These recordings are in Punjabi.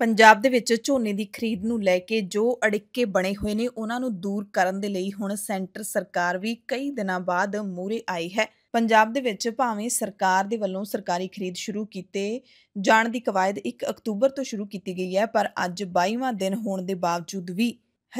ਪੰਜਾਬ ਦੇ ਵਿੱਚ ਝੋਨੇ ਦੀ ਖਰੀਦ ਨੂੰ ਲੈ ਕੇ ਜੋ ਅੜਿੱਕੇ ਬਣੇ ਹੋਏ ਨੇ ਉਹਨਾਂ ਨੂੰ ਦੂਰ ਕਰਨ ਦੇ ਲਈ ਹੁਣ ਸੈਂਟਰ ਸਰਕਾਰ ਵੀ ਕਈ ਦਿਨਾਂ ਬਾਅਦ ਮੂਰੇ ਆਈ ਹੈ ਪੰਜਾਬ ਦੇ ਵਿੱਚ ਭਾਵੇਂ ਸਰਕਾਰ ਦੇ ਵੱਲੋਂ ਸਰਕਾਰੀ ਖਰੀਦ ਸ਼ੁਰੂ ਕੀਤੇ ਜਾਣ ਦੀ ਕਵਾਇਦ 1 ਅਕਤੂਬਰ ਤੋਂ ਸ਼ੁਰੂ ਕੀਤੀ ਗਈ ਹੈ ਪਰ ਅੱਜ 22ਵਾਂ ਦਿਨ ਹੋਣ ਦੇ ਬਾਵਜੂਦ ਵੀ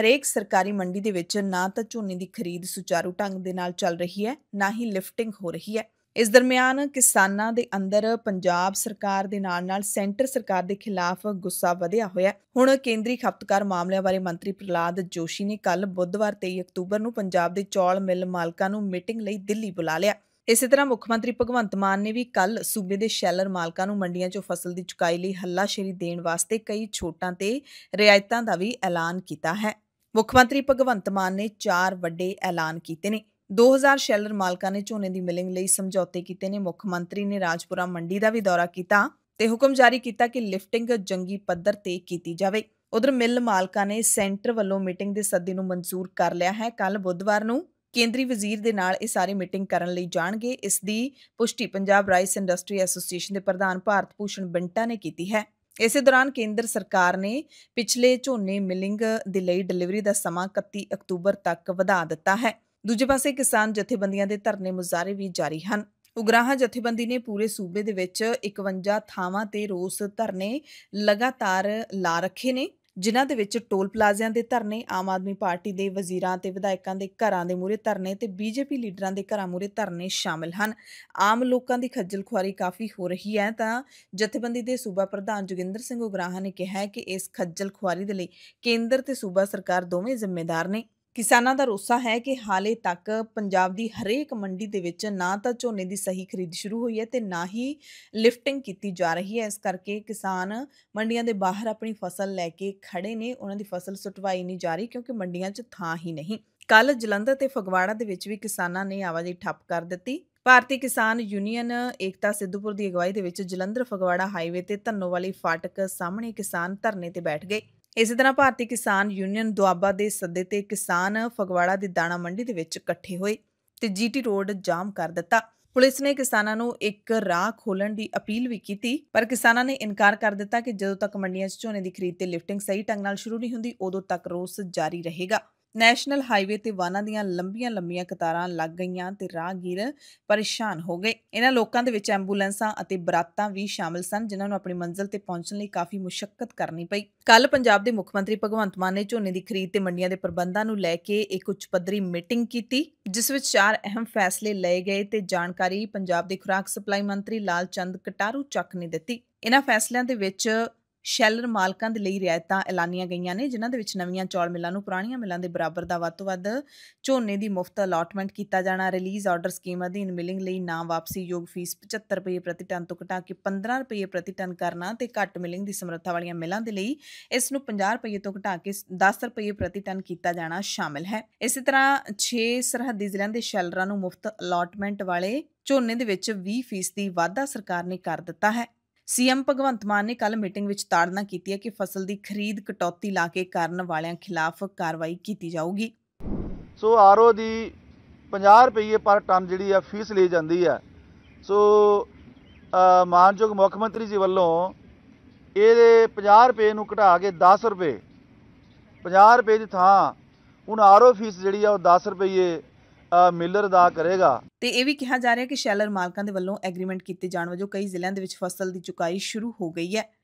ਹਰੇਕ ਸਰਕਾਰੀ ਮੰਡੀ ਦੇ ਵਿੱਚ ਨਾ ਤਾਂ ਝੋਨੇ ਦੀ ਖਰੀਦ ਸੁਚਾਰੂ ਢੰਗ ਦੇ ਨਾਲ ਚੱਲ ਰਹੀ ਹੈ ਨਾ ਹੀ ਲਿਫਟਿੰਗ ਹੋ ਰਹੀ ਹੈ ਇਸ ਦਰਮਿਆਨ ਕਿਸਾਨਾਂ ਦੇ ਅੰਦਰ ਪੰਜਾਬ ਸਰਕਾਰ ਦੇ ਨਾਲ ਨਾਲ ਸੈਂਟਰ ਸਰਕਾਰ ਦੇ ਖਿਲਾਫ ਗੁੱਸਾ ਵਧਿਆ ਹੋਇਆ ਹੁਣ ਕੇਂਦਰੀ ਖਪਤਕਾਰ ਮਾਮਲਿਆਂ ਬਾਰੇ ਮੰਤਰੀ ਪ੍ਰਲਾਦ ਜੋਸ਼ੀ ਨੇ ਕੱਲ ਬੁੱਧਵਾਰ 23 ਅਕਤੂਬਰ ਨੂੰ ਪੰਜਾਬ ਦੇ ਚੌਲ ਮਿਲ ਮਾਲਕਾਂ ਨੂੰ ਮੀਟਿੰਗ ਲਈ ਦਿੱਲੀ ਬੁਲਾ ਲਿਆ ਇਸੇ ਤਰ੍ਹਾਂ ਮੁੱਖ ਮੰਤਰੀ ਭਗਵੰਤ ਮਾਨ ਨੇ ਵੀ ਕੱਲ ਸੂਬੇ ਦੇ ਸ਼ੈਲਰ ਮਾਲਕਾਂ ਨੂੰ ਮੰਡੀਆਂ 'ਚੋਂ ਫਸਲ ਦੀ ਚੁਕਾਈ ਲਈ ਹੱਲਾਸ਼ੇਰੀ ਦੇਣ ਵਾਸਤੇ ਕਈ ਛੋਟਾਂ ਤੇ ਰਿਆਇਤਾਂ ਦਾ ਵੀ ਐਲਾਨ ਕੀਤਾ ਹੈ ਮੁੱਖ ਮੰਤਰੀ ਭਗਵੰਤ ਮਾਨ ਨੇ ਚਾਰ ਵੱਡੇ ਐਲਾਨ ਕੀਤੇ ਨੇ 2000 ਸ਼ੈਲਰ ਮਾਲਕਾਂ ਨੇ ਝੋਨੇ ਦੀ ਮਿਲਿੰਗ ਲਈ ਸਮਝੌਤੇ ਕੀਤੇ ਨੇ ਮੁੱਖ ਮੰਤਰੀ ਨੇ ਰਾਜਪੁਰਾ ਮੰਡੀ ਦਾ ਵੀ ਦੌਰਾ ਕੀਤਾ ਤੇ ਹੁਕਮ ਜਾਰੀ ਕੀਤਾ ਕਿ ਲਿਫਟਿੰਗ ਜੰਗੀ ਪੱਧਰ ਤੇ ਕੀਤੀ ਜਾਵੇ ਉਧਰ ਮਿਲ ਮਾਲਕਾਂ ਨੇ ਸੈਂਟਰ ਵੱਲੋਂ ਮੀਟਿੰਗ ਦੇ ਸੱਦੇ ਨੂੰ ਮਨਜ਼ੂਰ ਕਰ ਲਿਆ ਹੈ ਕੱਲ ਬੁੱਧਵਾਰ ਨੂੰ ਕੇਂਦਰੀ ਵਜ਼ੀਰ ਦੇ ਨਾਲ ਇਹ ਸਾਰੀ ਮੀਟਿੰਗ ਕਰਨ ਲਈ ਜਾਣਗੇ ਇਸ ਦੀ ਪੁਸ਼ਟੀ ਪੰਜਾਬ ਰਾਈਸ ਇੰਡਸਟਰੀ ਐਸੋਸੀਏਸ਼ਨ ਦੇ ਪ੍ਰਧਾਨ ਭਾਰਤ ਭੂਸ਼ਣ ਬਿੰਟਾ ਨੇ ਕੀਤੀ ਹੈ ਇਸੇ ਦੌਰਾਨ ਕੇਂਦਰ ਸਰਕਾਰ ਨੇ ਪਿਛਲੇ ਝੋਨੇ ਮਿਲਿੰਗ ਦੇ ਲਈ ਡਿਲੀਵਰੀ ਦਾ ਸਮਾਂ 31 ਅਕਤੂਬਰ ਤੱਕ ਵਧਾ ਦਿੱਤਾ ਹੈ ਦੂਜੇ ਪਾਸੇ ਕਿਸਾਨ ਜਥੇਬੰਦੀਆਂ ਦੇ ਧਰਨੇ ਮੁਜ਼ਾਰੇ ਵੀ ਜਾਰੀ ਹਨ ਉਗਰਾਹਾਂ ਜਥੇਬੰਦੀ ਨੇ ਪੂਰੇ ਸੂਬੇ ਦੇ ਵਿੱਚ 51 ਥਾਵਾਂ ਤੇ ਰੋਸ ਧਰਨੇ ਲਗਾਤਾਰ ਲਾ ਰੱਖੇ ਨੇ ਜਿਨ੍ਹਾਂ ਦੇ ਵਿੱਚ ਟੋਲ ਪਲਾਜ਼ਿਆਂ ਦੇ ਧਰਨੇ ਆਮ ਆਦਮੀ ਪਾਰਟੀ ਦੇ ਵਜ਼ੀਰਾਂ ਤੇ ਵਿਧਾਇਕਾਂ ਦੇ ਘਰਾਂ ਦੇ ਮੂਹਰੇ ਧਰਨੇ ਤੇ ਬੀਜੇਪੀ ਲੀਡਰਾਂ ਦੇ ਘਰਾਂ ਮੂਹਰੇ ਧਰਨੇ ਸ਼ਾਮਲ ਹਨ ਆਮ ਲੋਕਾਂ ਦੀ ਖੱਜਲ ਖੁਆਰੀ ਕਾਫੀ ਹੋ ਰਹੀ ਹੈ ਤਾਂ ਜਥੇਬੰਦੀ ਦੇ ਸੂਬਾ ਪ੍ਰਧਾਨ ਜੋਗਿੰਦਰ ਸਿੰਘ ਉਗਰਾਹਾਂ ਨੇ ਕਿਹਾ ਹੈ ਕਿ ਇਸ ਖੱਜਲ ਖੁਆਰੀ ਦੇ ਲਈ ਕੇਂਦਰ ਤੇ ਸੂਬਾ ਸਰਕਾਰ ਦੋਵੇਂ ਜ਼ਿੰਮੇਦਾਰ ਨੇ ਕਿਸਾਨਾਂ ਦਾ ਰੋਸਾ ਹੈ ਕਿ ਹਾਲੇ ਤੱਕ ਪੰਜਾਬ ਦੀ ਹਰੇਕ ਮੰਡੀ ਦੇ ਵਿੱਚ ਨਾ ਤਾਂ ਝੋਨੇ ਦੀ ਸਹੀ ਖਰੀਦ ਸ਼ੁਰੂ ਹੋਈ ਹੈ ਤੇ ਨਾ ਹੀ ਲਿਫਟਿੰਗ ਕੀਤੀ ਜਾ ਰਹੀ ਹੈ ਇਸ ਕਰਕੇ ਕਿਸਾਨ ਮੰਡੀਆਂ ਦੇ ਬਾਹਰ ਆਪਣੀ ਫਸਲ ਲੈ ਕੇ ਖੜੇ ਨੇ ਉਹਨਾਂ ਦੀ ਫਸਲ ਸੁਟਵਾਈ ਨਹੀਂ ਜਾ ਰਹੀ ਕਿਉਂਕਿ ਮੰਡੀਆਂ 'ਚ ਥਾਂ ਹੀ ਨਹੀਂ ਕੱਲ ਜਲੰਧਰ ਤੇ ਫਗਵਾੜਾ ਦੇ ਵਿੱਚ ਵੀ ਕਿਸਾਨਾਂ ਨੇ ਆਵਾਜ਼ੀ ਠੱਪ ਕਰ ਦਿੱਤੀ ਭਾਰਤੀ ਕਿਸਾਨ ਯੂਨੀਅਨ ਏਕਤਾ ਸਿੱਧੂਪੁਰ ਦੀ ਅਗਵਾਈ ਦੇ ਵਿੱਚ ਜਲੰਧਰ ਫਗਵਾੜਾ ਹਾਈਵੇ ਤੇ ਧੰਨੋਵਾਲੀ ਫਾਟਕ ਸਾਹਮਣੇ ਕਿਸਾਨ ਧਰਨੇ ਤੇ ਬੈਠ ਗਏ ਇਸੇ ਤਰ੍ਹਾਂ ਭਾਰਤੀ ਕਿਸਾਨ ਯੂਨੀਅਨ ਦੁਆਬਾ ਦੇ ਸੱਦੇ ਤੇ ਕਿਸਾਨ ਫਗਵਾੜਾ ਦੀ ਦਾਣਾ ਮੰਡੀ ਦੇ ਵਿੱਚ ਇਕੱਠੇ ਹੋਏ ਤੇ ਜੀਟੀ ਰੋਡ ਜਾਮ ਕਰ ਦਿੱਤਾ ਪੁਲਿਸ ਨੇ ਕਿਸਾਨਾਂ ਨੂੰ ਇੱਕ ਰਾਹ ਖੋਲਣ ਦੀ ਅਪੀਲ ਵੀ ਕੀਤੀ ਪਰ ਕਿਸਾਨਾਂ ਨੇ ਇਨਕਾਰ ਕਰ ਦਿੱਤਾ ਕਿ ਜਦੋਂ ਤੱਕ ਮੰਡੀਆਂ 'ਚ ਝੋਨੇ ਦੀ ਖਰੀਦ ਤੇ ਲਿਫਟਿੰਗ ਸਹੀ ਢੰਗ ਨਾਲ ਸ਼ੁਰੂ ਨਹੀਂ ਹੁੰਦੀ ਉਦੋਂ ਤੱਕ ਰੋਸ ਜਾਰੀ ਰਹੇਗਾ ਨੈਸ਼ਨਲ ਹਾਈਵੇ ਤੇ ਵਾਹਨਾਂ ਦੀਆਂ ਲੰਬੀਆਂ-ਲੰਬੀਆਂ ਕਤਾਰਾਂ ਲੱਗ ਗਈਆਂ ਤੇ ਰਾਹਗੀਰ ਪਰੇਸ਼ਾਨ ਹੋ ਗਏ ਇਹਨਾਂ ਲੋਕਾਂ ਦੇ ਵਿੱਚ ਐਂਬੂਲੈਂਸਾਂ ਅਤੇ ਬਰਾਤਾਂ ਵੀ ਸ਼ਾਮਲ ਸਨ ਜਿਨ੍ਹਾਂ ਨੂੰ ਆਪਣੀ ਮੰਜ਼ਿਲ ਤੇ ਪਹੁੰਚਣ ਲਈ ਕਾਫੀ ਮੁਸ਼ਕਲ ਕਰਨੀ ਪਈ ਕੱਲ ਪੰਜਾਬ ਦੇ ਮੁੱਖ ਮੰਤਰੀ ਭਗਵੰਤ ਮਾਨ ਨੇ ਝੋਨੇ ਦੀ ਖਰੀਦ ਤੇ ਮੰਡੀਆਂ ਦੇ ਪ੍ਰਬੰਧਾਂ ਨੂੰ ਲੈ ਕੇ ਇੱਕ ਉੱਚ ਪੱਧਰੀ ਮੀਟਿੰਗ ਕੀਤੀ ਜਿਸ ਵਿੱਚ ਚਾਰ ਅਹਿਮ ਫੈਸਲੇ ਲਏ ਗਏ ਤੇ ਜਾਣਕਾਰੀ ਪੰਜਾਬ ਦੇ ਖੁਰਾਕ ਸਪਲਾਈ ਮੰਤਰੀ ਲਾਲ ਚੰਦ ਕਟਾਰੂ ਚੱਕ ਨੇ ਦਿੱਤੀ ਇਹਨਾਂ ਫੈਸਲਿਆਂ ਦੇ ਵਿੱਚ ਸ਼ੈਲਰ ਮਾਲਕਾਂ ਦੇ ਲਈ ਰਿਆਇਤਾਂ ਐਲਾਨੀਆਂ ਗਈਆਂ ਨੇ ਜਿਨ੍ਹਾਂ ਦੇ ਵਿੱਚ ਨਵੀਆਂ ਚੌਲ ਮਿਲਾਂ ਨੂੰ ਪੁਰਾਣੀਆਂ ਮਿਲਾਂ ਦੇ ਬਰਾਬਰ ਦਾ ਵੱਧ ਤੋਂ ਵੱਧ ਝੋਨੇ ਦੀ ਮੁਫਤ ਅਲਾਟਮੈਂਟ ਕੀਤਾ ਜਾਣਾ ਰਿਲੀਜ਼ ਆਰਡਰ ਸਕੀਮ ਅਧੀਨ ਮਿਲਿੰਗ ਲਈ ਨਾ ਵਾਪਸੀ ਯੋਗ ਫੀਸ 75 ਰੁਪਏ ਪ੍ਰਤੀ ਟਨ ਤੋਂ ਘਟਾ ਕੇ 15 ਰੁਪਏ ਪ੍ਰਤੀ ਟਨ ਕਰਨਾ ਤੇ ਘੱਟ ਮਿਲਿੰਗ ਦੀ ਸਮਰੱਥਾ ਵਾਲੀਆਂ ਮਿਲਾਂ ਦੇ ਲਈ ਇਸ ਨੂੰ 50 ਰੁਪਏ ਤੋਂ ਘਟਾ ਕੇ 10 ਰੁਪਏ ਪ੍ਰਤੀ ਟਨ ਕੀਤਾ ਜਾਣਾ ਸ਼ਾਮਿਲ ਹੈ ਇਸੇ ਤਰ੍ਹਾਂ 6 ਸਰਹੱਦੀ ਜ਼ਿਲ੍ਹਿਆਂ ਦੇ ਸ਼ੈਲਰਾਂ ਨੂੰ ਮੁਫਤ ਅਲਾਟਮੈਂਟ ਵਾਲੇ ਝੋਨੇ ਦੇ ਵਿੱਚ 20% ਵਾਧਾ ਸਰਕਾਰ ਨੇ ਕਰ ਦਿੱਤਾ ਹੈ ਸੀਐਮ ਭਗਵੰਤ ਮਾਨ ਨੇ ਕੱਲ ਮੀਟਿੰਗ ਵਿੱਚ ਤਾੜਨਾ ਕੀਤੀ ਹੈ ਕਿ ਫਸਲ ਦੀ ਖਰੀਦ ਕਟੌਤੀ ਲਾ ਕੇ ਕਰਨ ਵਾਲਿਆਂ ਖਿਲਾਫ ਕਾਰਵਾਈ ਕੀਤੀ ਜਾਊਗੀ ਸੋ ਆਰਓ ਦੀ 50 ਰੁਪਏ ਪਰ ਟਨ ਜਿਹੜੀ ਆ ਫੀਸ ਲਈ ਜਾਂਦੀ ਆ ਸੋ ਮਾਨਯੋਗ ਮੁੱਖ ਮੰਤਰੀ ਜੀ ਵੱਲੋਂ ਇਹਦੇ 50 ਰੁਪਏ ਨੂੰ ਘਟਾ ਕੇ 10 ਰੁਪਏ 50 ਰੁਪਏ ਦੀ ਥਾਂ ਹੁਣ ਆਰਓ ਫੀਸ ਜਿਹੜੀ ਆ ਉਹ 10 ਰੁਪਏ ਮਿਲਰ ਦਾ ਕਰੇਗਾ ਤੇ ਇਹ ਵੀ ਕਿਹਾ ਜਾ ਰਿਹਾ ਕਿ ਸ਼ੈਲਰ ਮਾਲਕਾਂ ਦੇ ਵੱਲੋਂ ਐਗਰੀਮੈਂਟ ਕੀਤੇ ਜਾਣ ਵਜੋਂ ਕਈ ਜ਼ਿਲ੍ਹਿਆਂ ਦੇ ਵਿੱਚ ਫਸਲ ਦੀ ਚੁਕਾਈ ਸ਼ੁਰੂ ਹੋ ਗਈ ਹੈ